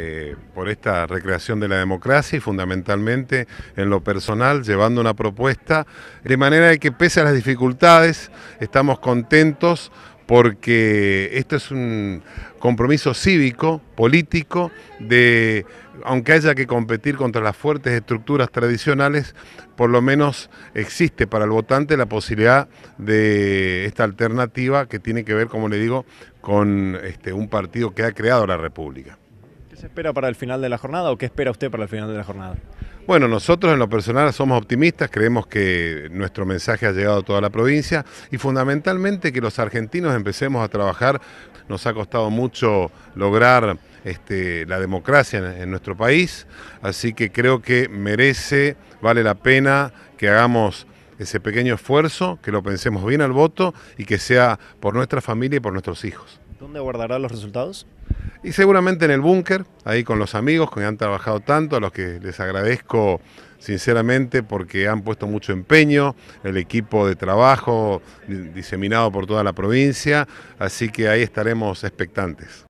Eh, por esta recreación de la democracia y fundamentalmente en lo personal, llevando una propuesta, de manera de que pese a las dificultades, estamos contentos porque esto es un compromiso cívico, político, de, aunque haya que competir contra las fuertes estructuras tradicionales, por lo menos existe para el votante la posibilidad de esta alternativa que tiene que ver, como le digo, con este, un partido que ha creado la República se espera para el final de la jornada o qué espera usted para el final de la jornada? Bueno, nosotros en lo personal somos optimistas, creemos que nuestro mensaje ha llegado a toda la provincia y fundamentalmente que los argentinos empecemos a trabajar. Nos ha costado mucho lograr este, la democracia en, en nuestro país, así que creo que merece, vale la pena que hagamos ese pequeño esfuerzo, que lo pensemos bien al voto y que sea por nuestra familia y por nuestros hijos. ¿Dónde guardará los resultados? y seguramente en el búnker, ahí con los amigos que han trabajado tanto, a los que les agradezco sinceramente porque han puesto mucho empeño, el equipo de trabajo diseminado por toda la provincia, así que ahí estaremos expectantes.